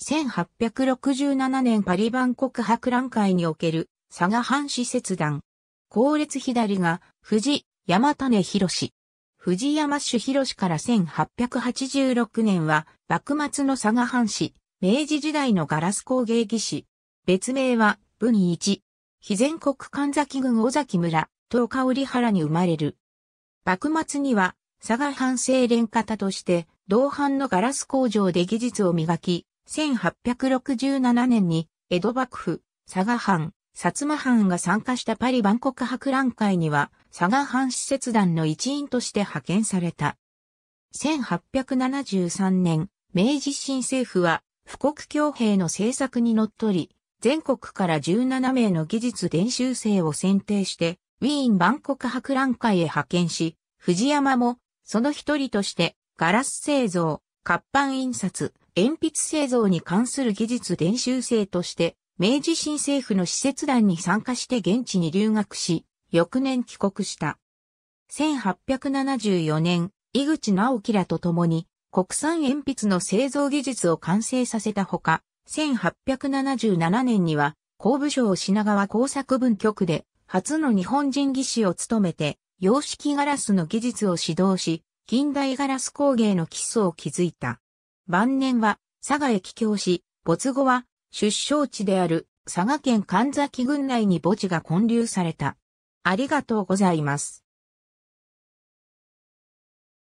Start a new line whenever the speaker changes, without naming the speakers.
1867年パリ万国博覧会における佐賀藩使
節団。後列左が藤山種博藤山種博から1886年は幕末の佐賀藩士、明治時代のガラス工芸技師。別名は文一。非全国神崎郡尾崎村、東香織原に生まれる。幕末には佐賀藩政連方として同藩のガラス工場で技術を磨き、1867年に江戸幕府、佐賀藩、薩摩藩が参加したパリ万国博覧会には佐賀藩使節団の一員として派遣された。1873年、明治新政府は富国強兵の政策にのっとり、全国から17名の技術伝習生を選定して、ウィーン万国博覧会へ派遣し、藤山もその一人としてガラス製造、活版印刷、鉛筆製造に関する技術伝習生として、明治新政府の施設団に参加して現地に留学し、翌年帰国した。1874年、井口直樹らと共に、国産鉛筆の製造技術を完成させたほか、1877年には、工部省品川工作文局で、初の日本人技師を務めて、洋式ガラスの技術を指導し、近代ガラス工芸の基礎を築いた。晩年は佐賀へ帰郷し、没後は出生地である佐賀県神崎郡内に墓地が建立
された。ありがとうございます。